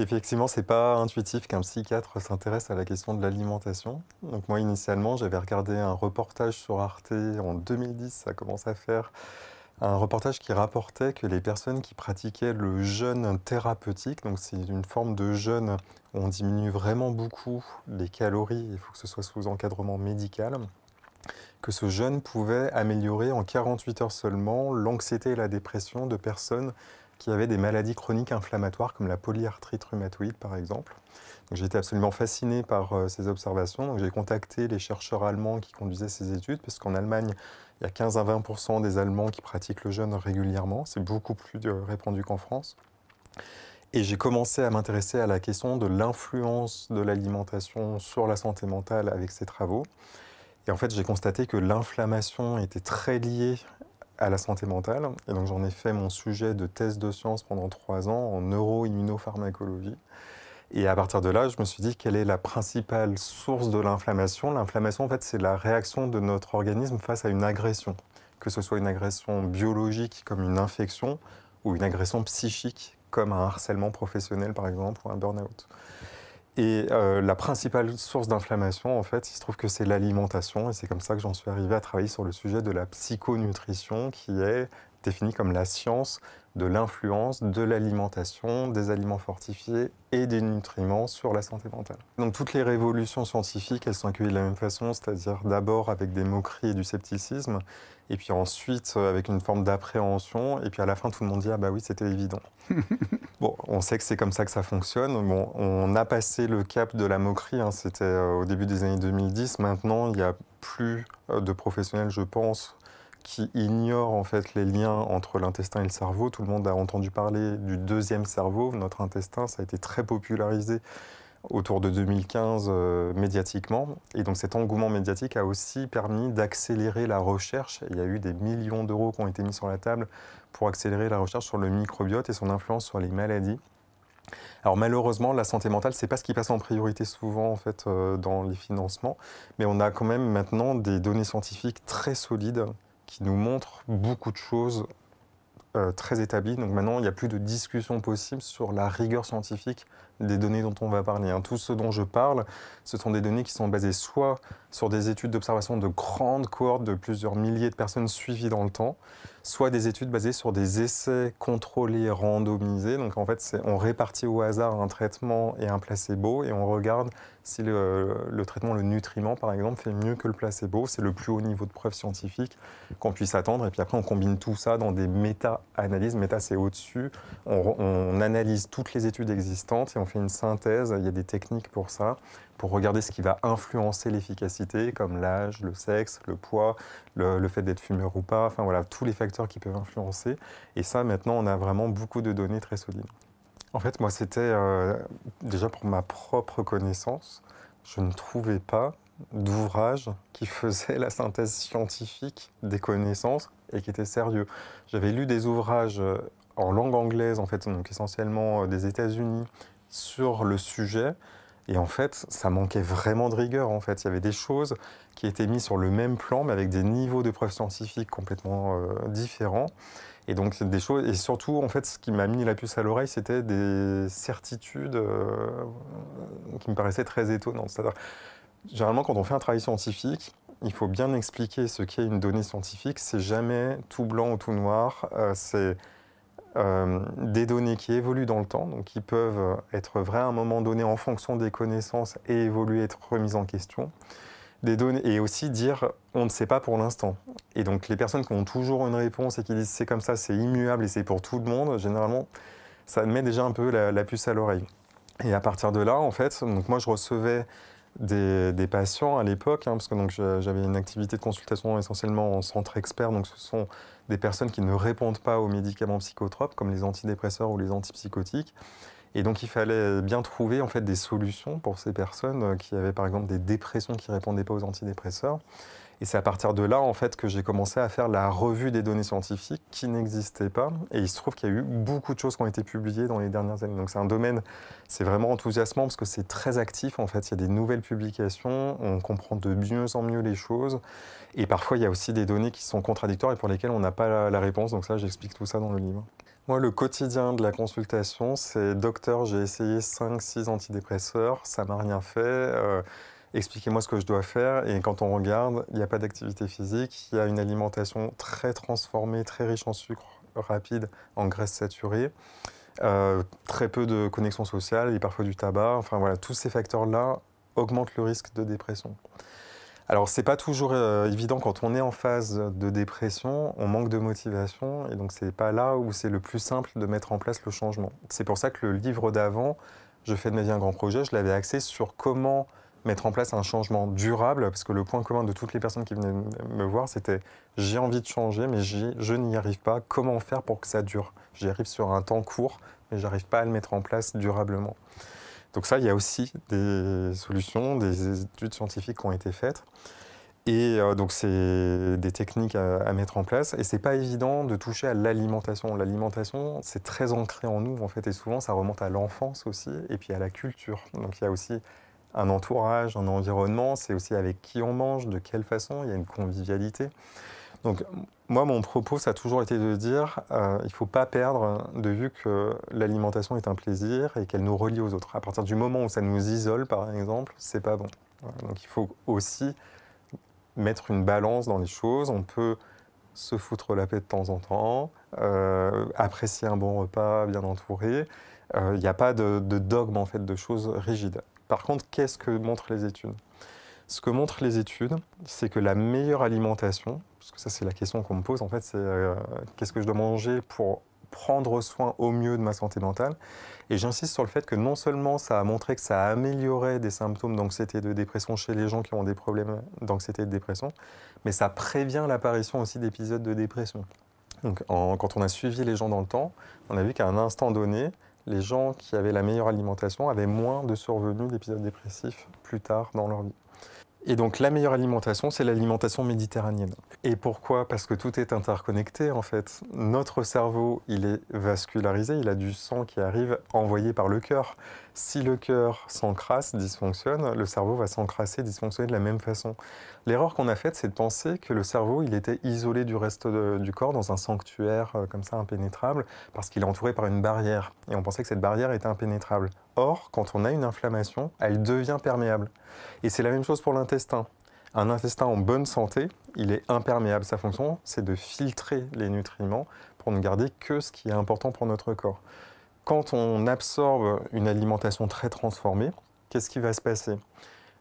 Effectivement, c'est pas intuitif qu'un psychiatre s'intéresse à la question de l'alimentation. Donc moi, initialement, j'avais regardé un reportage sur Arte en 2010, ça commence à faire, un reportage qui rapportait que les personnes qui pratiquaient le jeûne thérapeutique, donc c'est une forme de jeûne où on diminue vraiment beaucoup les calories, il faut que ce soit sous encadrement médical, que ce jeûne pouvait améliorer en 48 heures seulement l'anxiété et la dépression de personnes qui avaient des maladies chroniques inflammatoires comme la polyarthrite rhumatoïde par exemple. J'ai été absolument fasciné par euh, ces observations. Donc, j'ai contacté les chercheurs allemands qui conduisaient ces études, parce qu'en Allemagne, il y a 15 à 20 des Allemands qui pratiquent le jeûne régulièrement. C'est beaucoup plus euh, répandu qu'en France. Et j'ai commencé à m'intéresser à la question de l'influence de l'alimentation sur la santé mentale avec ces travaux. Et en fait, j'ai constaté que l'inflammation était très liée à la santé mentale. Et donc j'en ai fait mon sujet de thèse de science pendant trois ans en neuroimmunopharmacologie. Et à partir de là, je me suis dit quelle est la principale source de l'inflammation. L'inflammation, en fait, c'est la réaction de notre organisme face à une agression, que ce soit une agression biologique comme une infection ou une agression psychique comme un harcèlement professionnel par exemple ou un burn-out. Et euh, la principale source d'inflammation, en fait, il se trouve que c'est l'alimentation. Et c'est comme ça que j'en suis arrivé à travailler sur le sujet de la psychonutrition, qui est définie comme la science de l'influence de l'alimentation, des aliments fortifiés et des nutriments sur la santé mentale. Donc toutes les révolutions scientifiques, elles sont accueillies de la même façon, c'est-à-dire d'abord avec des moqueries et du scepticisme, et puis ensuite euh, avec une forme d'appréhension, et puis à la fin tout le monde dit ah bah oui c'était évident. on sait que c'est comme ça que ça fonctionne. on a passé le cap de la moquerie, hein. c'était euh, au début des années 2010. Maintenant, il n'y a plus euh, de professionnels, je pense, qui ignorent en fait les liens entre l'intestin et le cerveau. Tout le monde a entendu parler du deuxième cerveau. Notre intestin, ça a été très popularisé autour de 2015 euh, médiatiquement. Et donc cet engouement médiatique a aussi permis d'accélérer la recherche. Il y a eu des millions d'euros qui ont été mis sur la table pour accélérer la recherche sur le microbiote et son influence sur les maladies. Alors malheureusement, la santé mentale, ce n'est pas ce qui passe en priorité souvent en fait euh, dans les financements, mais on a quand même maintenant des données scientifiques très solides qui nous montrent beaucoup de choses euh, très établi. Donc maintenant, il n'y a plus de discussion possible sur la rigueur scientifique des données dont on va parler. Hein. Tout ce dont je parle, ce sont des données qui sont basées soit sur des études d'observation de grandes cohortes de plusieurs milliers de personnes suivies dans le temps, soit des études basées sur des essais contrôlés, randomisés. Donc en fait, on répartit au hasard un traitement et un placebo et on regarde si le, traitement, le nutriment par exemple, fait mieux que le placebo. C'est le plus haut niveau de preuve scientifique qu'on puisse attendre. Et puis après, on combine tout ça dans des méta-analyses. Méta, c'est au-dessus. on analyse toutes les études existantes et on fait une synthèse. Il y a des techniques pour ça, pour regarder ce qui va influencer l'efficacité comme l'âge, le sexe, le poids, le, fait d'être fumeur ou pas, enfin voilà, tous les facteurs qui peuvent influencer. Et ça, maintenant, on a vraiment beaucoup de données très solides. En fait, moi, c'était euh, déjà pour ma propre connaissance, je ne trouvais pas d'ouvrage qui faisait la synthèse scientifique des connaissances et qui était sérieux. J'avais lu des ouvrages euh, en langue anglaise, en fait, donc essentiellement euh, des États-Unis, sur le sujet, et en fait, ça manquait vraiment de rigueur. En fait, il y avait des choses qui étaient mises sur le même plan, mais avec des niveaux de preuves scientifiques complètement euh, différents. Et donc des choses. Et surtout, en fait, ce qui m'a mis la puce à l'oreille, c'était des certitudes euh, qui me paraissaient très étonnantes. C'est-à-dire, généralement, quand on fait un travail scientifique, il faut bien expliquer ce qu'est une donnée scientifique. C'est jamais tout blanc ou tout noir. Euh, c'est euh, des données qui évoluent dans le temps, donc qui peuvent être vraies à un moment donné en fonction des connaissances et évoluer, être remises en question. Des données, et aussi dire on ne sait pas pour l'instant. Et donc les personnes qui ont toujours une réponse et qui disent c'est comme ça, c'est immuable et c'est pour tout le monde, généralement, ça met déjà un peu la, puce à l'oreille. Et à partir de là, en fait, donc moi je recevais des, patients à l'époque, hein, parce que j'avais une activité de consultation essentiellement en centre expert, donc ce sont des personnes qui ne répondent pas aux médicaments psychotropes comme les antidépresseurs ou les antipsychotiques. Et donc il fallait bien trouver en fait des solutions pour ces personnes euh, qui avaient par exemple des dépressions qui ne répondaient pas aux antidépresseurs. Et c'est à partir de là, en fait, que j'ai commencé à faire la revue des données scientifiques qui n'existaient pas. Et il se trouve qu'il y a eu beaucoup de choses qui ont été publiées dans les dernières années. Donc c'est un domaine, c'est vraiment enthousiasmant parce que c'est très actif, en fait. Il y a des nouvelles publications, on comprend de mieux en mieux les choses. Et parfois, il y a aussi des données qui sont contradictoires et pour lesquelles on n'a pas la réponse. Donc ça, j'explique tout ça dans le livre. Moi, le quotidien de la consultation, c'est docteur, j'ai essayé 5-6 antidépresseurs, ça m'a rien fait. Euh, expliquez-moi ce que je dois faire. Et quand on regarde, il n'y a pas d'activité physique, il y a une alimentation très transformée, très riche en sucre rapide, en graisse saturée, euh, très peu de connexion sociale et parfois du tabac. Enfin voilà, tous ces facteurs-là augmentent le risque de dépression. Alors, c'est pas toujours euh, évident quand on est en phase de dépression, on manque de motivation, et donc ce n'est pas là où c'est le plus simple de mettre en place le changement. C'est pour ça que le livre d'avant, Je fais de ma vie un grand projet, je l'avais axé sur comment mettre en place un changement durable, parce que le point commun de toutes les personnes qui venaient me voir, c'était j'ai envie de changer, mais je n'y arrive pas. Comment faire pour que ça dure J'y arrive sur un temps court, mais j'arrive pas à le mettre en place durablement. Donc ça, il y a aussi des solutions, des études scientifiques qui ont été faites. Et euh, donc, c'est des techniques à, à, mettre en place. Et c'est pas évident de toucher à l'alimentation. L'alimentation, c'est très ancré en nous, en fait. Et souvent, ça remonte à l'enfance aussi, et puis à la culture. Donc, il y a aussi un entourage, un environnement, c'est aussi avec qui on mange, de quelle façon, il y a une convivialité. Donc moi, mon propos, ça a toujours été de dire, euh, il ne faut pas perdre de vue que l'alimentation est un plaisir et qu'elle nous relie aux autres. À partir du moment où ça nous isole, par exemple, c'est pas bon. Donc il faut aussi mettre une balance dans les choses. On peut se foutre la paix de temps en temps, euh, apprécier un bon repas bien entouré. Euh, il n'y a pas de dogme en fait de choses rigides. Par contre, qu'est-ce que montrent les études Ce que montrent les études, c'est que la meilleure alimentation, parce que ça c'est la question qu'on me pose en fait, c'est euh, qu'est-ce que je dois manger pour prendre soin au mieux de ma santé mentale. Et j'insiste sur le fait que non seulement ça a montré que ça améliorait des symptômes d'anxiété et de dépression chez les gens qui ont des problèmes d'anxiété et de dépression, mais ça prévient l'apparition aussi d'épisodes de dépression. Donc quand on a suivi les gens dans le temps, on a vu qu'à un instant donné, les gens qui avaient la meilleure alimentation avaient moins de survenus d'épisodes dépressifs plus tard dans leur vie. Et donc la meilleure alimentation, c'est l'alimentation méditerranéenne. Et pourquoi Parce que tout est interconnecté en fait. Notre cerveau, il est vascularisé, il a du sang qui arrive envoyé par le cœur. Si le cœur s'encrasse, dysfonctionne, le cerveau va s'encrasser, dysfonctionner de la même façon. L'erreur qu'on a faite, c'est de penser que le cerveau, il était isolé du reste du corps dans un sanctuaire euh, comme ça impénétrable, parce qu'il est entouré par une barrière. Et on pensait que cette barrière était impénétrable. Or, quand on a une inflammation, elle devient perméable. Et c'est la même chose pour l'intestin. Un intestin en bonne santé, il est imperméable. Sa fonction, c'est de filtrer les nutriments pour ne garder que ce qui est important pour notre corps. Quand on absorbe une alimentation très transformée, qu'est-ce qui va se passer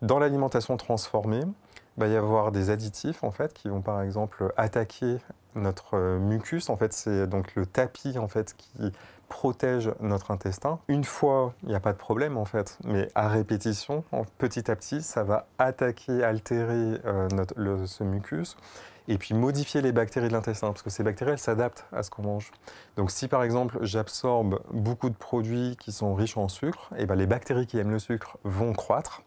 Dans l'alimentation transformée, il va y avoir des additifs en fait qui vont par exemple attaquer notre euh, mucus. En fait, c'est donc le tapis en fait qui protège notre intestin. Une fois, il n'y a pas de problème en fait, mais à répétition, petit à petit, ça va attaquer, altérer euh, ce mucus et puis modifier les bactéries de l'intestin, parce que ces bactéries, elles s'adaptent à ce qu'on mange. Donc si par exemple j'absorbe beaucoup de produits qui sont riches en sucre, et eh bien les bactéries qui aiment le sucre vont croître,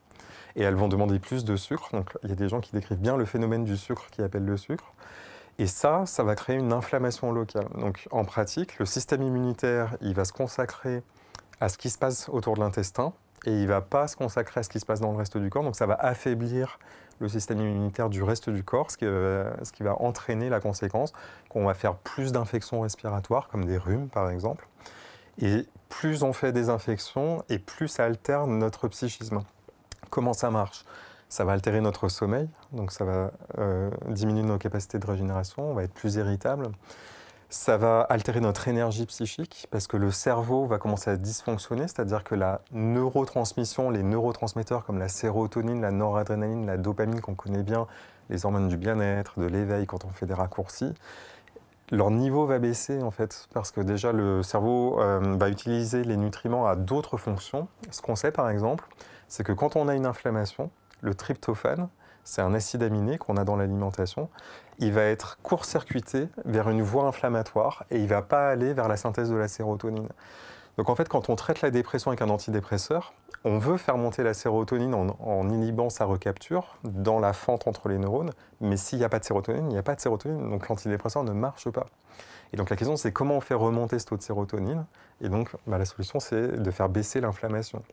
et elles vont demander plus de sucre. Donc il y a des gens qui décrivent bien le phénomène du sucre qui appelle le sucre. Et ça, ça va créer une inflammation locale. Donc en pratique, le système immunitaire, il va se consacrer à ce qui se passe autour de l'intestin et il va pas se consacrer à ce qui se passe dans le reste du corps. Donc ça va affaiblir le système immunitaire du reste du corps, euh, ce qui, va, entraîner la conséquence qu'on va faire plus d'infections respiratoires, comme des rhumes par exemple. Et plus on fait des infections, et plus ça alterne notre psychisme. Comment ça marche ça va altérer notre sommeil, donc ça va euh, diminuer nos capacités de régénération, on va être plus irritable ça va altérer notre énergie psychique parce que le cerveau va commencer à dysfonctionner, c'est-à-dire que la neurotransmission, les neurotransmetteurs comme la sérotonine, la noradrénaline, la dopamine qu'on connaît bien, les hormones du bien-être, de l'éveil quand on fait des raccourcis, leur niveau va baisser en fait parce que déjà le cerveau euh, va utiliser les nutriments à d'autres fonctions. Ce qu'on sait par exemple, c'est que quand on a une inflammation, le tryptophane, c'est un acide aminé qu'on a dans l'alimentation, il va être court-circuité vers une voie inflammatoire et il ne va pas aller vers la synthèse de la sérotonine. Donc en fait, quand on traite la dépression avec un antidépresseur, on veut faire monter la sérotonine en, inhibant sa recapture dans la fente entre les neurones, mais s'il n'y a pas de sérotonine, il n'y a pas de sérotonine, donc l'antidépresseur ne marche pas. Et donc la question, c'est comment on fait remonter ce taux de sérotonine Et donc bah, la solution, c'est de faire baisser l'inflammation.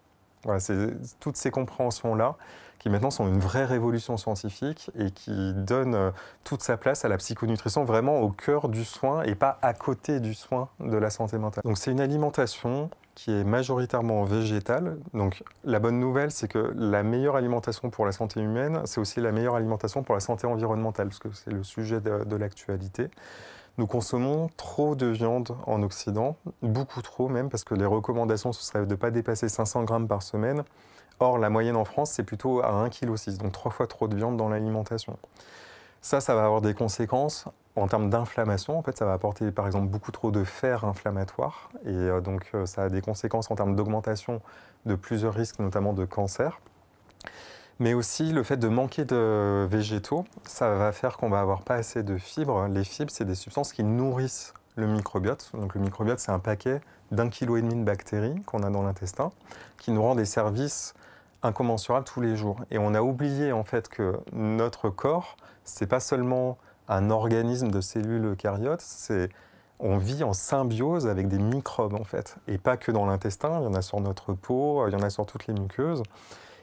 Voilà, c'est toutes ces compréhensions-là qui maintenant sont une vraie révolution scientifique et qui donnent euh, toute sa place à la psychonutrition vraiment au cœur du soin et pas à côté du soin de la santé mentale. Donc c'est une alimentation qui est majoritairement végétale. Donc la bonne nouvelle, c'est que la meilleure alimentation pour la santé humaine, c'est aussi la meilleure alimentation pour la santé environnementale, parce que c'est le sujet de l'actualité. Nous consommons trop de viande en Occident, beaucoup trop même, parce que les recommandations, ce serait de ne pas dépasser 500 grammes par semaine. Or, la moyenne en France, c'est plutôt à 1,6 kg, donc trois fois trop de viande dans l'alimentation. Ça, ça va avoir des conséquences en termes d'inflammation. En fait, ça va apporter par exemple beaucoup trop de fer inflammatoire, et euh, donc euh, ça a des conséquences en termes d'augmentation de plusieurs risques, notamment de cancer. Mais aussi le fait de manquer de végétaux, ça va faire qu'on va avoir pas assez de fibres. Les fibres, c'est des substances qui nourrissent le microbiote. Donc le microbiote, c'est un paquet d'un kilo et demi de bactéries qu'on a dans l'intestin, qui nous rend des services incommensurables tous les jours. Et on a oublié en fait que notre corps, c'est pas seulement un organisme de cellules eucaryotes, c'est on vit en symbiose avec des microbes en fait, et pas que dans l'intestin. Il y en a sur notre peau, il y en a sur toutes les muqueuses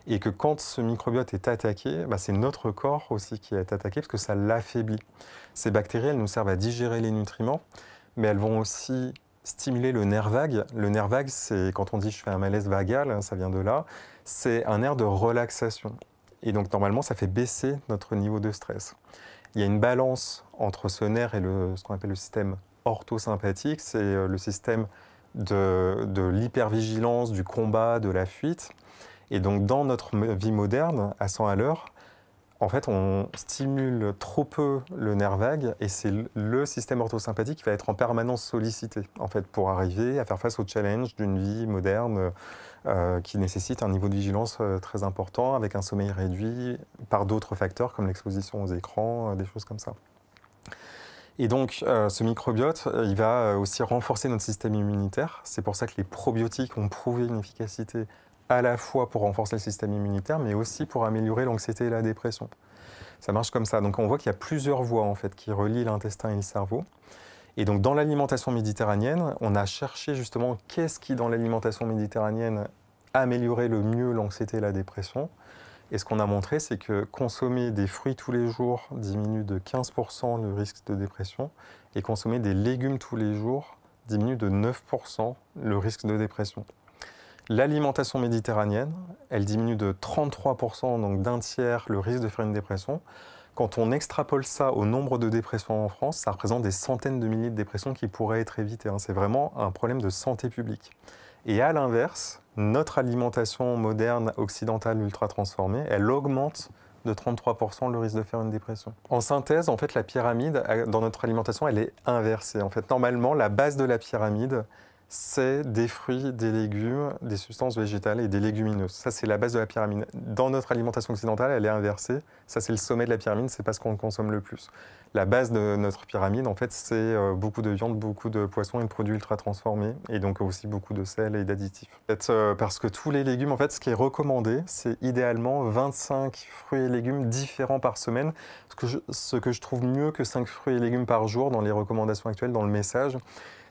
et que quand ce microbiote est attaqué, bah, c'est notre corps aussi qui est attaqué parce que ça l'affaiblit. Ces bactéries, elles nous servent à digérer les nutriments, mais elles vont aussi stimuler le nerf vague. Le nerf vague, c'est quand on dit je fais un malaise vagal, hein, ça vient de là, c'est un nerf de relaxation. Et donc normalement, ça fait baisser notre niveau de stress. Il y a une balance entre ce nerf et ce qu'on appelle le système orthosympathique, c'est euh, le système de l'hypervigilance, du combat, de la fuite. Et donc, dans notre vie moderne, à 100 à l'heure, en fait, on stimule trop peu le nerf vague et c'est le système orthosympathique qui va être en permanence sollicité, en fait, pour arriver à faire face aux challenges d'une vie moderne euh, qui nécessite un niveau de vigilance euh, très important, avec un sommeil réduit par d'autres facteurs comme l'exposition aux écrans, euh, des choses comme ça. Et donc, ce microbiote, il va aussi renforcer notre système immunitaire. C'est pour ça que les probiotiques ont prouvé une efficacité à la fois pour renforcer le système immunitaire, mais aussi pour améliorer l'anxiété et la dépression. Ça marche comme ça. Donc on voit qu'il y a plusieurs voies en fait qui relient l'intestin et le cerveau. Et donc dans l'alimentation méditerranéenne, on a cherché justement qu'est-ce qui dans l'alimentation méditerranéenne améliorait le mieux l'anxiété et la dépression. Et ce qu'on a montré, c'est que consommer des fruits tous les jours diminue de 15% le risque de dépression et consommer des légumes tous les jours diminue de 9% le risque de dépression. L'alimentation méditerranéenne, elle diminue de 33%, donc d'un tiers, le risque de faire une dépression. Quand on extrapole ça au nombre de dépressions en France, ça représente des centaines de milliers de dépressions qui pourraient être évitées. Hein. C'est vraiment un problème de santé publique. Et à l'inverse, notre alimentation moderne, occidentale, ultra transformée, elle augmente de 33% le risque de faire une dépression. En synthèse, en fait, la pyramide dans notre alimentation, elle est inversée. En fait, normalement, la base de la pyramide, c'est des fruits, des légumes, des substances végétales et des légumineuses. Ça, c'est la base de la pyramide. Dans notre alimentation occidentale, elle est inversée. Ça, c'est le sommet de la pyramide, c'est pas ce qu'on consomme le plus la base de notre pyramide, en fait, c'est euh, beaucoup de viande, beaucoup de poisson, et de produits ultra transformés, et donc aussi beaucoup de sel et d'additifs. Euh, parce que tous les légumes, en fait, ce qui est recommandé, c'est idéalement 25 fruits et légumes différents par semaine, ce que je, ce que je trouve mieux que 5 fruits et légumes par jour dans les recommandations actuelles, dans le message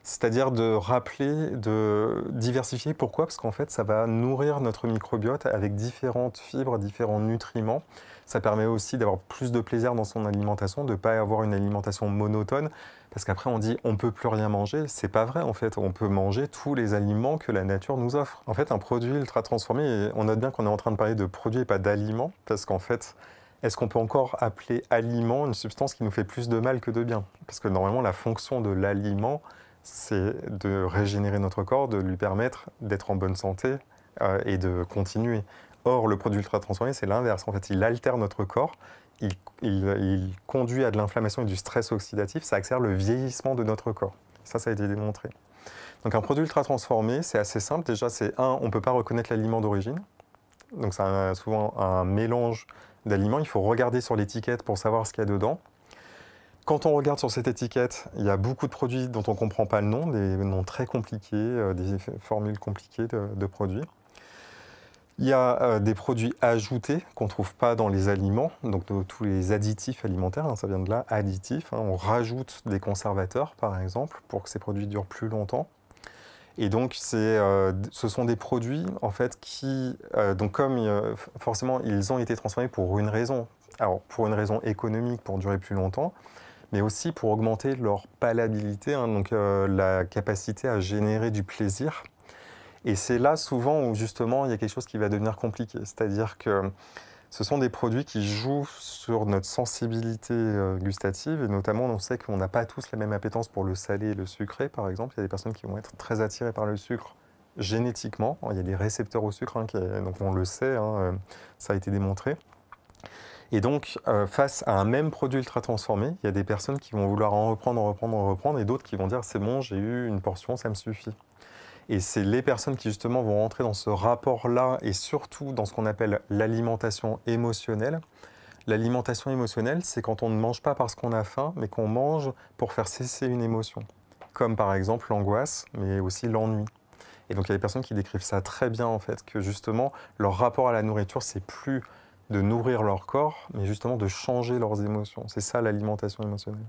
c'est-à-dire de rappeler, de diversifier. Pourquoi Parce qu'en fait, ça va nourrir notre microbiote avec différentes fibres, différents nutriments. Ça permet aussi d'avoir plus de plaisir dans son alimentation, de ne pas avoir une alimentation monotone. Parce qu'après, on dit on peut plus rien manger. C'est pas vrai, en fait. On peut manger tous les aliments que la nature nous offre. En fait, un produit ultra transformé, on note bien qu'on est en train de parler de produit et pas d'aliments, parce qu'en fait, est-ce qu'on peut encore appeler aliment une substance qui nous fait plus de mal que de bien Parce que normalement, la fonction de l'aliment, c'est de régénérer notre corps, de lui permettre d'être en bonne santé euh, et de continuer. Or, le produit ultra transformé, c'est l'inverse. En fait, il altère notre corps, il, conduit à de l'inflammation et du stress oxydatif, ça accélère le vieillissement de notre corps. Ça, ça a été démontré. Donc un produit ultra transformé, c'est assez simple. Déjà, c'est un, on ne peut pas reconnaître l'aliment d'origine. Donc c'est souvent un mélange d'aliments. Il faut regarder sur l'étiquette pour savoir ce qu'il y a dedans. Quand on regarde sur cette étiquette, il y a beaucoup de produits dont on ne comprend pas le nom, des noms très compliqués, euh, des formules compliquées de, de produits. Il y a euh, des produits ajoutés qu'on ne trouve pas dans les aliments, donc tous les additifs alimentaires, hein, ça vient de là, additifs. Hein. on rajoute des conservateurs, par exemple, pour que ces produits durent plus longtemps. Et donc, c'est, euh, ce sont des produits, en fait, qui, euh, donc comme forcément, ils ont été transformés pour une raison. Alors, pour une raison économique, pour durer plus longtemps, mais aussi pour augmenter leur palabilité, hein, donc la capacité à générer du plaisir et c'est là souvent où justement il y a quelque chose qui va devenir compliqué. C'est-à-dire que ce sont des produits qui jouent sur notre sensibilité euh, gustative et notamment on sait qu'on n'a pas tous la même appétence pour le salé et le sucré par exemple. Il y a des personnes qui vont être très attirées par le sucre génétiquement. Il y a des récepteurs au sucre, hein, euh, donc on le sait, hein, euh, ça a été démontré. Et donc, face à un même produit ultra transformé, il y a des personnes qui vont vouloir en reprendre, en reprendre, en reprendre, et d'autres qui vont dire c'est bon, j'ai eu une portion, ça me suffit. Et c'est les personnes qui justement vont rentrer dans ce rapport-là et surtout dans ce qu'on appelle l'alimentation émotionnelle. L'alimentation émotionnelle, c'est quand on ne mange pas parce qu'on a faim, mais qu'on mange pour faire cesser une émotion, comme par exemple l'angoisse, mais aussi l'ennui. Et donc il y a des personnes qui décrivent ça très bien en fait, que justement leur rapport à la nourriture, c'est plus de nourrir leur corps, mais justement de changer leurs émotions. C'est ça l'alimentation émotionnelle.